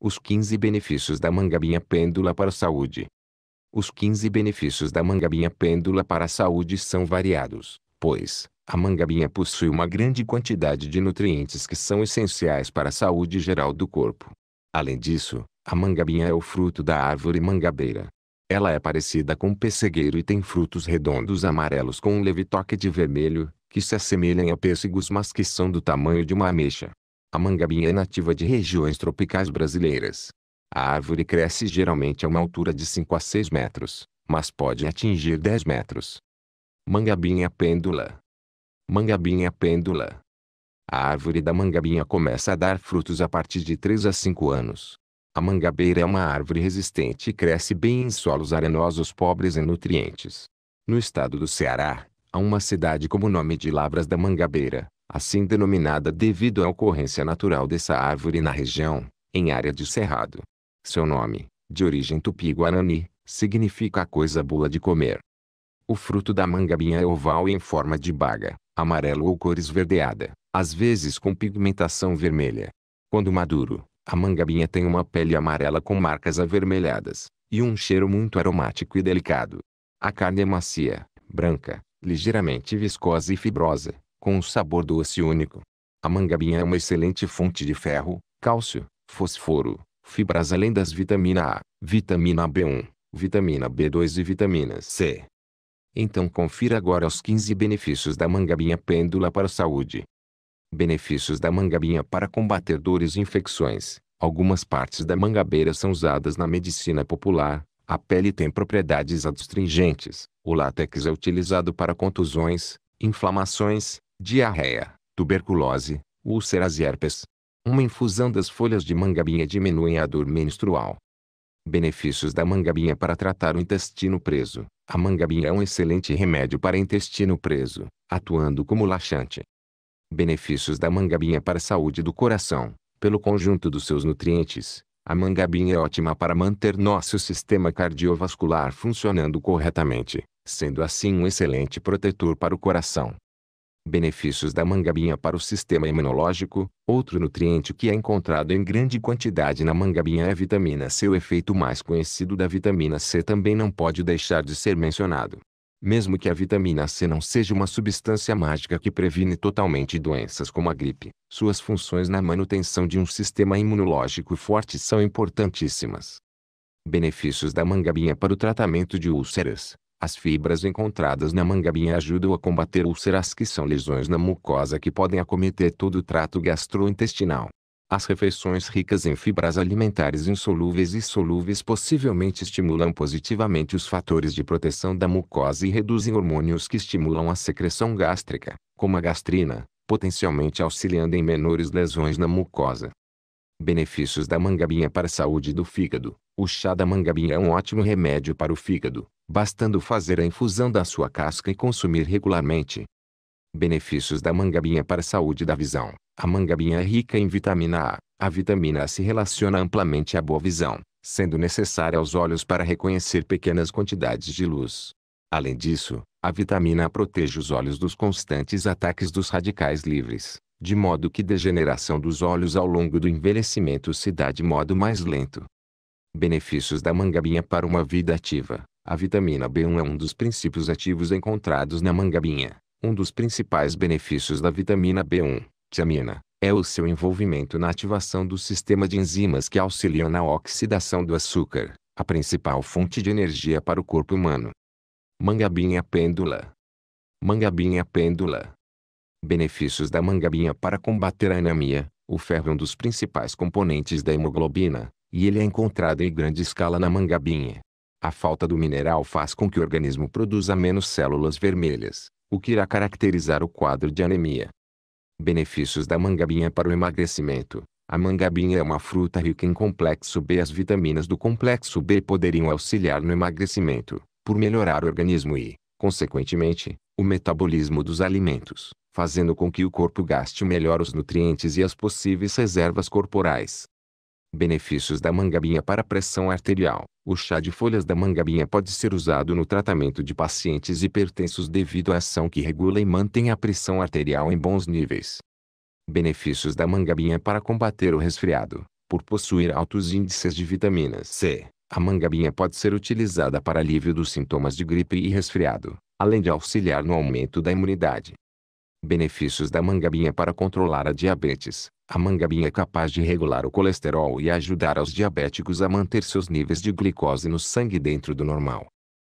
Os 15 benefícios da mangabinha pêndula para a saúde. Os 15 benefícios da mangabinha pêndula para a saúde são variados, pois a mangabinha possui uma grande quantidade de nutrientes que são essenciais para a saúde geral do corpo. Além disso, a mangabinha é o fruto da árvore mangabeira. Ela é parecida com um pessegueiro e tem frutos redondos amarelos com um leve toque de vermelho, que se assemelham a pêssegos mas que são do tamanho de uma ameixa. A mangabinha é nativa de regiões tropicais brasileiras. A árvore cresce geralmente a uma altura de 5 a 6 metros, mas pode atingir 10 metros. Mangabinha pêndula. Mangabinha pêndula. A árvore da mangabinha começa a dar frutos a partir de 3 a 5 anos. A mangabeira é uma árvore resistente e cresce bem em solos arenosos pobres em nutrientes. No estado do Ceará, há uma cidade como o nome de Lavras da Mangabeira, assim denominada devido à ocorrência natural dessa árvore na região, em área de cerrado. Seu nome, de origem tupi-guarani, significa a coisa bula de comer. O fruto da mangabinha é oval e em forma de baga, amarelo ou cor esverdeada, às vezes com pigmentação vermelha. Quando maduro, a mangabinha tem uma pele amarela com marcas avermelhadas, e um cheiro muito aromático e delicado. A carne é macia, branca, ligeiramente viscosa e fibrosa, com um sabor doce-único. A mangabinha é uma excelente fonte de ferro, cálcio, fósforo, fibras além das vitamina A, vitamina B1, vitamina B2 e vitamina C. Então confira agora os 15 benefícios da mangabinha pêndula para a saúde. Benefícios da mangabinha para combater dores e infecções. Algumas partes da mangabeira são usadas na medicina popular. A pele tem propriedades adstringentes. O látex é utilizado para contusões, inflamações, diarreia, tuberculose, úlceras e herpes. Uma infusão das folhas de mangabinha diminuem a dor menstrual. Benefícios da mangabinha para tratar o intestino preso. A mangabinha é um excelente remédio para intestino preso, atuando como laxante. Benefícios da mangabinha para a saúde do coração. Pelo conjunto dos seus nutrientes, a mangabinha é ótima para manter nosso sistema cardiovascular funcionando corretamente, sendo assim um excelente protetor para o coração benefícios da mangabinha para o sistema imunológico. Outro nutriente que é encontrado em grande quantidade na mangabinha é a vitamina C. O efeito mais conhecido da vitamina C também não pode deixar de ser mencionado. Mesmo que a vitamina C não seja uma substância mágica que previne totalmente doenças como a gripe, suas funções na manutenção de um sistema imunológico forte são importantíssimas. Benefícios da mangabinha para o tratamento de úlceras. As fibras encontradas na mangabinha ajudam a combater úlceras que são lesões na mucosa que podem acometer todo o trato gastrointestinal. As refeições ricas em fibras alimentares insolúveis e solúveis possivelmente estimulam positivamente os fatores de proteção da mucosa e reduzem hormônios que estimulam a secreção gástrica, como a gastrina, potencialmente auxiliando em menores lesões na mucosa. Benefícios da mangabinha para a saúde do fígado. O chá da mangabinha é um ótimo remédio para o fígado, bastando fazer a infusão da sua casca e consumir regularmente. Benefícios da mangabinha para a saúde da visão. A mangabinha é rica em vitamina A. A vitamina A se relaciona amplamente à boa visão, sendo necessária aos olhos para reconhecer pequenas quantidades de luz. Além disso, a vitamina A protege os olhos dos constantes ataques dos radicais livres, de modo que degeneração dos olhos ao longo do envelhecimento se dá de modo mais lento. Benefícios da mangabinha para uma vida ativa. A vitamina B1 é um dos princípios ativos encontrados na mangabinha. Um dos principais benefícios da vitamina B1, tiamina, é o seu envolvimento na ativação do sistema de enzimas que auxiliam na oxidação do açúcar, a principal fonte de energia para o corpo humano. Mangabinha pêndula. Mangabinha pêndula. Benefícios da mangabinha para combater a anemia. O ferro é um dos principais componentes da hemoglobina, e ele é encontrado em grande escala na mangabinha. A falta do mineral faz com que o organismo produza menos células vermelhas, o que irá caracterizar o quadro de anemia. Benefícios da mangabinha para o emagrecimento. A mangabinha é uma fruta rica em complexo B. As vitaminas do complexo B poderiam auxiliar no emagrecimento, por melhorar o organismo e, consequentemente, o metabolismo dos alimentos, fazendo com que o corpo gaste melhor os nutrientes e as possíveis reservas corporais. Benefícios da mangabinha para pressão arterial. O chá de folhas da mangabinha pode ser usado no tratamento de pacientes hipertensos devido à ação que regula e mantém a pressão arterial em bons níveis. Benefícios da mangabinha para combater o resfriado. Por possuir altos índices de vitamina C, a mangabinha pode ser utilizada para alívio dos sintomas de gripe e resfriado, além de auxiliar no aumento da imunidade. Benefícios da mangabinha para controlar a diabetes. A mangabinha é capaz de regular o colesterol e ajudar aos diabéticos a manter seus níveis de glicose no sangue dentro do normal.